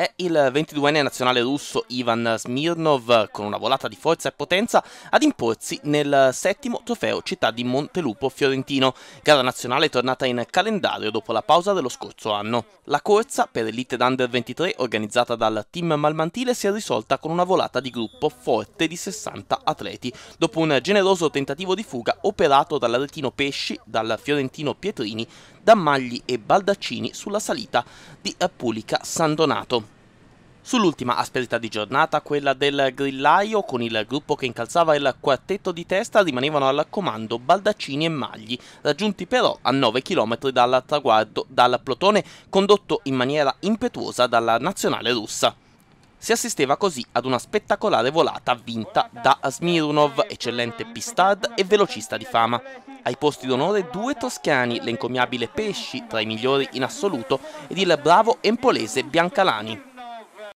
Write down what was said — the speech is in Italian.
è il 22enne nazionale russo Ivan Smirnov, con una volata di forza e potenza, ad imporsi nel settimo trofeo città di Montelupo Fiorentino, gara nazionale tornata in calendario dopo la pausa dello scorso anno. La corsa per Elite Under 23 organizzata dal team malmantile si è risolta con una volata di gruppo forte di 60 atleti, dopo un generoso tentativo di fuga operato dall'aretino Pesci, dal fiorentino Pietrini, da Magli e Baldaccini sulla salita di eh, Pulica San Donato. Sull'ultima asperità di giornata, quella del grillaio, con il gruppo che incalzava il quartetto di testa, rimanevano al comando Baldaccini e Magli, raggiunti però a 9 km dal traguardo dal plotone condotto in maniera impetuosa dalla nazionale russa. Si assisteva così ad una spettacolare volata vinta da Smirunov, eccellente pistard e velocista di fama. Ai posti d'onore due toscani, l'encomiabile Pesci, tra i migliori in assoluto, ed il bravo empolese Biancalani.